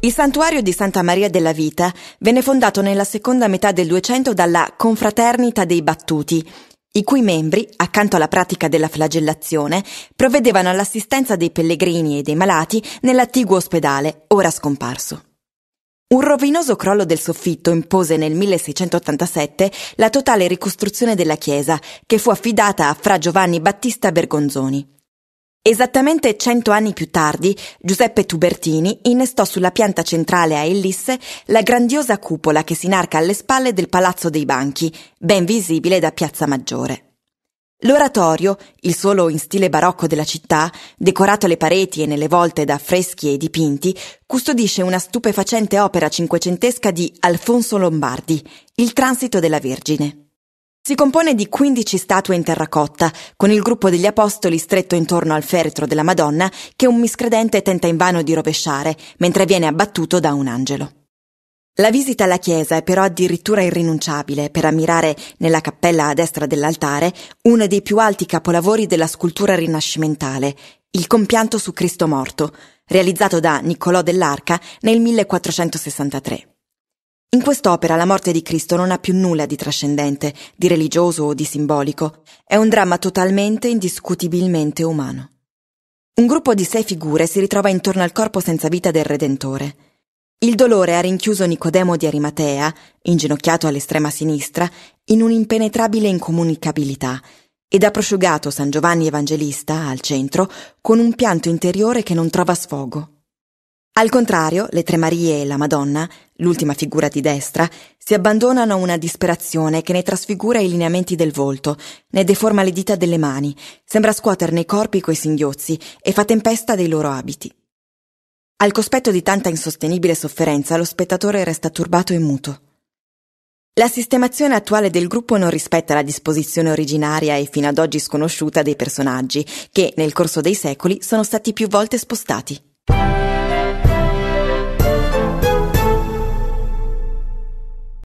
Il santuario di Santa Maria della Vita venne fondato nella seconda metà del 200 dalla Confraternita dei Battuti, i cui membri, accanto alla pratica della flagellazione, provvedevano all'assistenza dei pellegrini e dei malati nell'attiguo ospedale, ora scomparso. Un rovinoso crollo del soffitto impose nel 1687 la totale ricostruzione della chiesa, che fu affidata a Fra Giovanni Battista Bergonzoni. Esattamente cento anni più tardi, Giuseppe Tubertini innestò sulla pianta centrale a Ellisse la grandiosa cupola che si inarca alle spalle del Palazzo dei Banchi, ben visibile da Piazza Maggiore. L'oratorio, il solo in stile barocco della città, decorato alle pareti e nelle volte da affreschi e dipinti, custodisce una stupefacente opera cinquecentesca di Alfonso Lombardi, Il transito della Vergine. Si compone di 15 statue in terracotta, con il gruppo degli apostoli stretto intorno al feretro della Madonna che un miscredente tenta invano di rovesciare, mentre viene abbattuto da un angelo. La visita alla chiesa è però addirittura irrinunciabile per ammirare nella cappella a destra dell'altare uno dei più alti capolavori della scultura rinascimentale, il compianto su Cristo morto, realizzato da Niccolò dell'Arca nel 1463. In quest'opera la morte di Cristo non ha più nulla di trascendente, di religioso o di simbolico, è un dramma totalmente, indiscutibilmente umano. Un gruppo di sei figure si ritrova intorno al corpo senza vita del Redentore. Il dolore ha rinchiuso Nicodemo di Arimatea, inginocchiato all'estrema sinistra, in un'impenetrabile incomunicabilità, ed ha prosciugato San Giovanni Evangelista, al centro, con un pianto interiore che non trova sfogo. Al contrario, le Tre Marie e la Madonna, l'ultima figura di destra, si abbandonano a una disperazione che ne trasfigura i lineamenti del volto, ne deforma le dita delle mani, sembra scuoterne i corpi coi singhiozzi e fa tempesta dei loro abiti. Al cospetto di tanta insostenibile sofferenza, lo spettatore resta turbato e muto. La sistemazione attuale del gruppo non rispetta la disposizione originaria e fino ad oggi sconosciuta dei personaggi, che nel corso dei secoli sono stati più volte spostati.